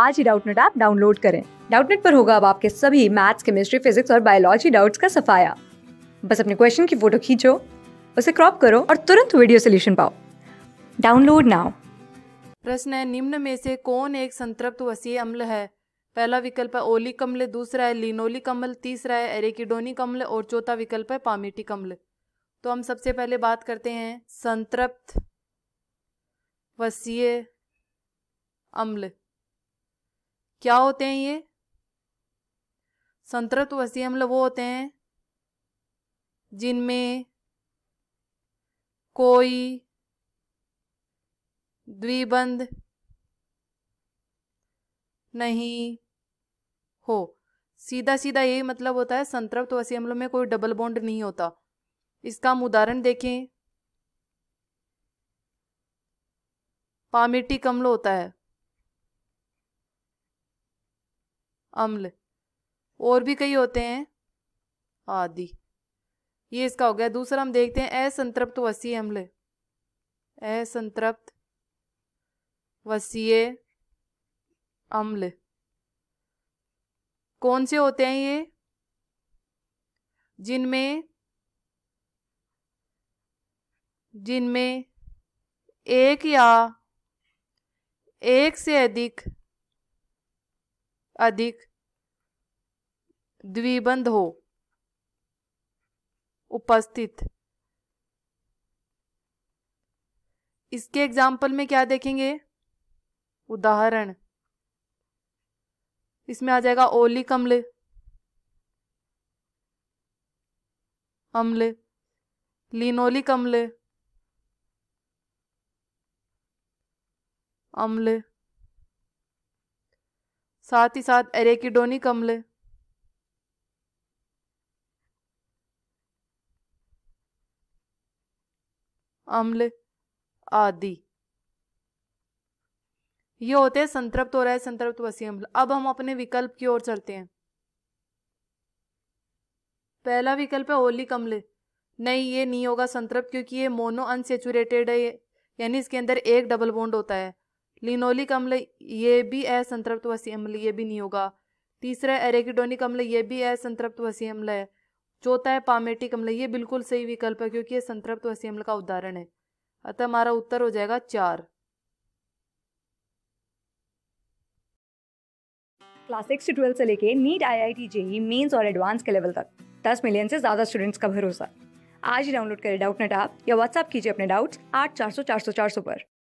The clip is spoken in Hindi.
आज ही डाउटनेट ऐप डाउनलोड करें डाउटनेट पर होगा अब आपके सभी मैथ्स केमिस्ट्री फिजिक्स और बायोलॉजी डाउट्स का सफाया बस अपने क्वेश्चन की फोटो खींचो उसे क्रॉप करो और तुरंत वीडियो सोल्यूशन पाओ डाउनलोड नाउ प्रश्न है निम्न में से कौन एक संतृप्त वसीय अम्ल है पहला विकल्प है ओली कमल दूसरा है लिनोली कमल तीसरा है एरेकिडोनी कमल और चौथा विकल्प है पामिटी कमल तो हम सबसे पहले बात करते हैं संतृप्त वसीय अम्ल क्या होते हैं ये संतृप्त वसी अम्ल वो होते हैं जिनमें कोई द्विबंध नहीं हो सीधा सीधा यही मतलब होता है संतृप्त वसी अम्ल में कोई डबल बॉन्ड नहीं होता इसका हम उदाहरण देखें पामिटिक अम्ल होता है अम्ल और भी कई होते हैं आदि ये इसका हो गया दूसरा हम देखते हैं असंतृप्त वसीय अम्ल असंतृप्त वसीय अम्ल कौन से होते हैं ये जिनमें जिनमें एक या एक से अधिक अधिक द्विबंध हो उपस्थित इसके एग्जाम्पल में क्या देखेंगे उदाहरण इसमें आ जाएगा ओली कमल अम्ल लिनोली कमल अम्ल साथ ही साथ एरेकिडोनी कमल अम्ल आदि ये होते हैं संतृप्त हो रहा है संतृप्त वसी अम्ल अब हम अपने विकल्प की ओर चलते हैं पहला विकल्प है ओलिक अम्ल नहीं ये नहीं होगा संतृप्त क्योंकि ये मोनो अनसेचुरेटेड है यानी इसके अंदर एक डबल बोन्ड होता है लिनोलिक अम्ल ये भी असंतृप्त वसी अम्ल ये भी नहीं होगा तीसरा एरेकिडोनिक अम्ल ये भी असंतृप्त वसी अम्ल है चौथा है पामेटिक अम्ल ये बिल्कुल सही विकल्प है क्योंकि ये संतृप्त वसी अम्ल का उदाहरण है अतः हमारा उत्तर हो जाएगा चार क्लास सिक्स से ट्वेल्थ से लेके NEET I I T JEE mains और एडवांस के लेवल तक दस मिलियन से ज़्यादा स्टूडेंट्स का भरोसा आज ही डाउनलोड करें डाउट नेट ऐप या व्हाट्सएप कीजिए अपने डाउट्स आठ चार सौ चार सौ चार सौ पर